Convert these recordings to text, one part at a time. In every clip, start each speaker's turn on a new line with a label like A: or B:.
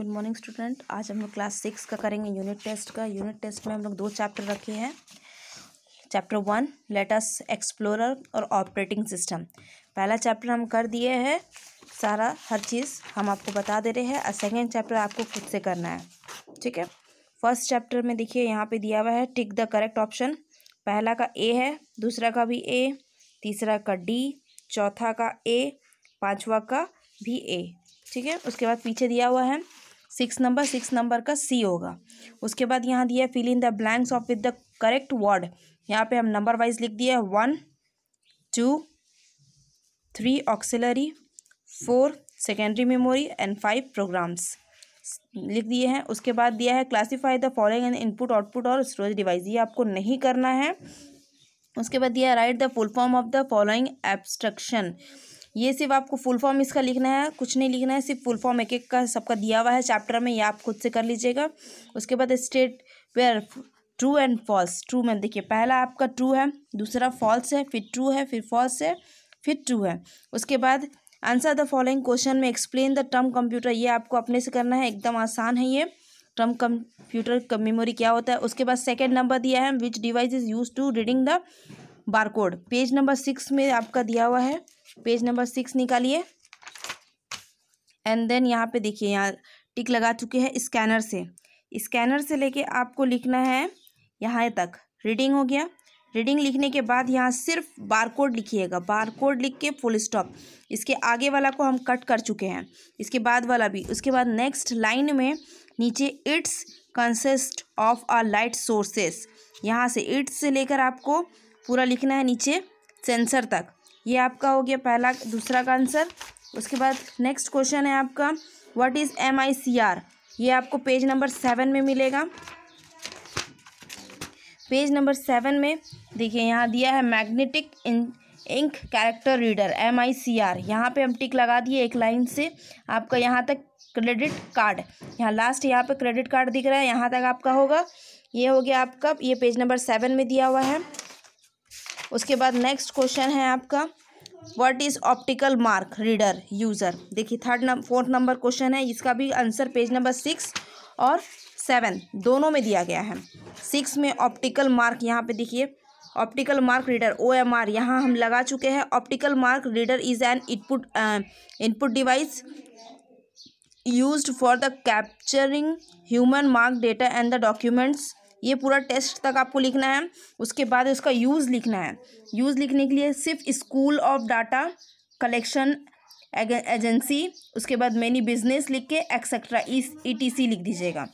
A: good morning student आज हम लोग क्लास सिक्स का करेंगे यूनिट टेस्ट का यूनिट टेस्ट में हम लोग दो चैप्टर रखे हैं चैप्टर वन लेटस एक्सप्लोरर और ऑपरेटिंग सिस्टम पहला चैप्टर हम कर दिए हैं सारा हर चीज़ हम आपको बता दे रहे हैं और सेकेंड चैप्टर आपको खुद से करना है ठीक है फर्स्ट चैप्टर में देखिए यहाँ पे दिया हुआ है टिक द करेक्ट ऑप्शन पहला का ए है दूसरा का भी ए तीसरा का डी चौथा का ए पाँचवा का भी ए ठीक है उसके बाद पीछे दिया हुआ है सिक्स नंबर सिक्स नंबर का सी होगा उसके बाद यहाँ दिया है fill in the blanks of with the correct word यहाँ पे हम नंबर वाइज लिख दिया है one two three auxiliary four secondary memory and five programs लिख दिए हैं उसके बाद दिया है classify the following and input output और स्टोरेज डिवाइस ये आपको नहीं करना है उसके बाद दिया write the full form of the following abstraction ये सिर्फ आपको फुल फॉर्म इसका लिखना है कुछ नहीं लिखना है सिर्फ फुल फॉर्म एक एक का सबका दिया हुआ है चैप्टर में ये आप खुद से कर लीजिएगा उसके बाद state whether true and false true में देखिए पहला आपका ट्रू है दूसरा फॉल्स है फिर ट्रू है फिर फॉल्स है फिर ट्रू है उसके बाद आंसर द फॉलोइंग क्वेश्चन में एक्सप्लेन द टर्म कंप्यूटर ये आपको अपने से करना है एकदम आसान है ये टर्म कंप्यूटर मेमोरी क्या होता है उसके बाद सेकेंड नंबर दिया है which device is use to reading the barcode page number six में आपका दिया हुआ है पेज नंबर सिक्स निकालिए एंड देन यहाँ पे देखिए यहाँ टिक लगा चुके हैं स्कैनर से स्कैनर से लेके आपको लिखना है यहाँ तक रीडिंग हो गया रीडिंग लिखने के बाद यहाँ सिर्फ बारकोड लिखिएगा बारकोड लिख के फुल स्टॉप इसके आगे वाला को हम कट कर चुके हैं इसके बाद वाला भी उसके बाद नेक्स्ट लाइन में नीचे it's consist of a light sources यहाँ से इट्स से लेकर आपको पूरा लिखना है नीचे सेंसर तक ये आपका हो गया पहला दूसरा का आंसर उसके बाद नेक्स्ट क्वेश्चन है आपका what is M I C R ये आपको पेज नंबर सेवन में मिलेगा पेज नंबर सेवन में देखिए यहाँ दिया है magnetic ink character reader M I C R यहाँ पर हम टिक लगा दिए एक लाइन से आपका यहाँ तक क्रेडिट कार्ड यहाँ लास्ट यहाँ पे क्रेडिट कार्ड दिख रहा है यहाँ तक आपका होगा ये हो गया आपका ये पेज नंबर सेवन में दिया हुआ है उसके बाद नेक्स्ट क्वेश्चन है आपका what is optical mark reader user देखिए third number fourth number question है इसका भी आंसर पेज नंबर सिक्स और सेवन दोनों में दिया गया है सिक्स में ऑप्टिकल मार्क यहाँ पे देखिए optical mark reader O M R यहाँ हम लगा चुके हैं optical mark reader is an input input device use for the capturing human mark data and the documents ये पूरा टेस्ट तक आपको लिखना है उसके बाद उसका यूज़ लिखना है यूज़ लिखने के लिए सिर्फ school of data collection agency उसके बाद मैनी बिजनेस लिख के एक्सेट्रा ई टी सी लिख दीजिएगा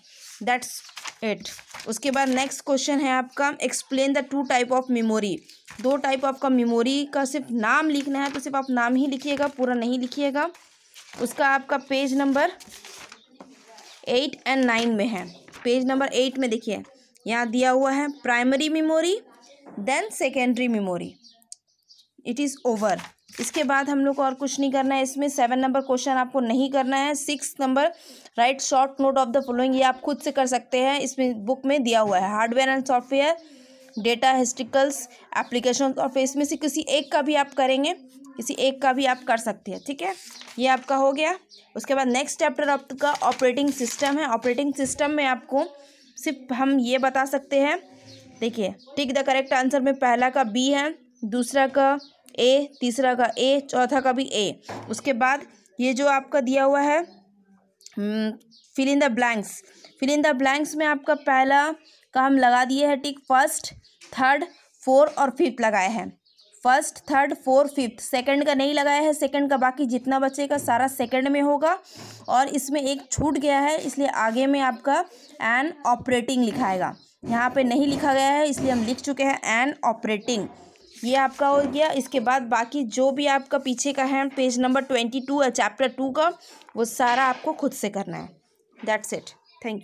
A: दैट्स इट उसके बाद नेक्स्ट क्वेश्चन है आपका explain the two type of memory दो टाइप आपका मेमोरी का सिर्फ नाम लिखना है तो सिर्फ आप नाम ही लिखिएगा पूरा नहीं लिखिएगा उसका आपका page number eight and nine में है पेज नंबर एट में देखिए यहाँ दिया हुआ है primary memory then secondary memory it is over इसके बाद हम लोग को और कुछ नहीं करना है इसमें सेवन नंबर क्वेश्चन आपको नहीं करना है six number write short note of the following ये आप खुद से कर सकते हैं इसमें बुक में दिया हुआ है हार्डवेयर एंड सॉफ्टवेयर डेटा हिस्ट्रिकल्स एप्लीकेशन और इसमें से किसी एक का भी आप करेंगे किसी एक का भी आप कर सकते हैं ठीक है ये आपका हो गया उसके बाद नेक्स्ट चैप्टर आपका ऑपरेटिंग सिस्टम है ऑपरेटिंग सिस्टम में आपको सिर्फ हम ये बता सकते हैं देखिए टिक द करेक्ट आंसर में पहला का बी है दूसरा का ए तीसरा का ए चौथा का भी ए उसके बाद ये जो आपका दिया हुआ है fill in the blanks fill in the blanks में आपका पहला का हम लगा दिए हैं टिक फर्स्ट थर्ड फोर और फिफ्थ लगाए हैं first third fourth fifth second का नहीं लगाया है सेकंड का बाकी जितना बचेगा सारा सेकंड में होगा और इसमें एक छूट गया है इसलिए आगे में आपका एन ऑपरेटिंग लिखाएगा यहाँ पे नहीं लिखा गया है इसलिए हम लिख चुके हैं एन ऑपरेटिंग ये आपका हो गया इसके बाद बाकी जो भी आपका पीछे का है पेज नंबर ट्वेंटी टू या चैप्टर टू का वो सारा आपको खुद से करना है दैट्स इट थैंक यू